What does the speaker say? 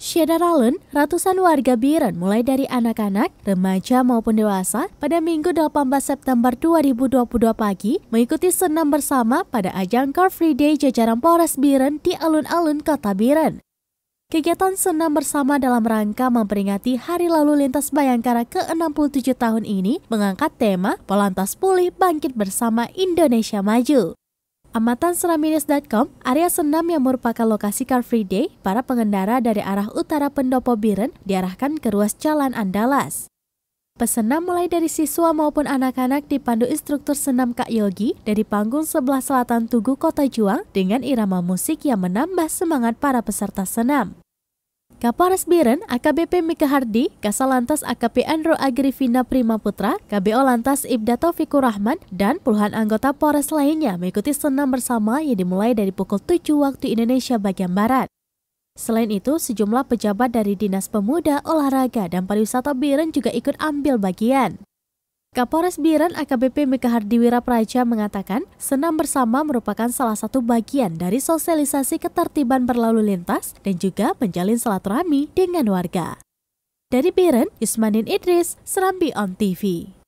Shedar Allen, ratusan warga Biren mulai dari anak-anak, remaja maupun dewasa pada Minggu 18 September 2022 pagi mengikuti senam bersama pada ajang Car Free Day jajaran Polres Biren di alun-alun kota Biren. Kegiatan senam bersama dalam rangka memperingati Hari Lalu Lintas Bayangkara ke-67 tahun ini mengangkat tema Polantas Pulih Bangkit Bersama Indonesia Maju. Amatan area senam yang merupakan lokasi Car Free Day, para pengendara dari arah utara Pendopo Biren diarahkan ke ruas Jalan Andalas. Pesenam mulai dari siswa maupun anak-anak dipandu instruktur senam Kak Yogi dari panggung sebelah selatan Tugu Kota Juang dengan irama musik yang menambah semangat para peserta senam. Kapolres Biren AKBP Mika Hardi, Kasalantas AKP Andro Agrivina Prima Putra, KBO Lantas Ibda Taufikur Rahman, dan puluhan anggota Polres lainnya mengikuti senam bersama yang dimulai dari pukul 7 waktu Indonesia bagian Barat. Selain itu, sejumlah pejabat dari Dinas Pemuda, Olahraga, dan Pariwisata Biren juga ikut ambil bagian. Kapolres Biren AKBP Mika Hardiwira Praja mengatakan, senam bersama merupakan salah satu bagian dari sosialisasi ketertiban berlalu lintas dan juga menjalin silaturahmi dengan warga. Dari Biren, Ismanin Idris, Serambi On TV.